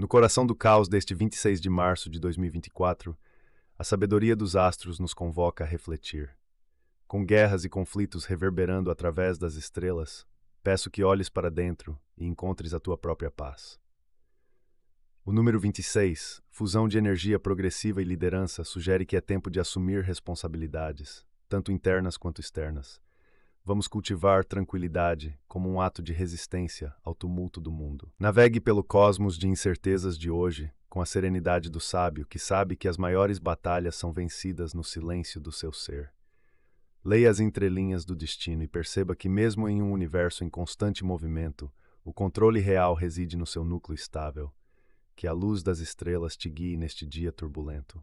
No coração do caos deste 26 de março de 2024, a sabedoria dos astros nos convoca a refletir. Com guerras e conflitos reverberando através das estrelas, peço que olhes para dentro e encontres a tua própria paz. O número 26, fusão de energia progressiva e liderança, sugere que é tempo de assumir responsabilidades, tanto internas quanto externas Vamos cultivar tranquilidade como um ato de resistência ao tumulto do mundo. Navegue pelo cosmos de incertezas de hoje com a serenidade do sábio que sabe que as maiores batalhas são vencidas no silêncio do seu ser. Leia as entrelinhas do destino e perceba que, mesmo em um universo em constante movimento, o controle real reside no seu núcleo estável. Que a luz das estrelas te guie neste dia turbulento.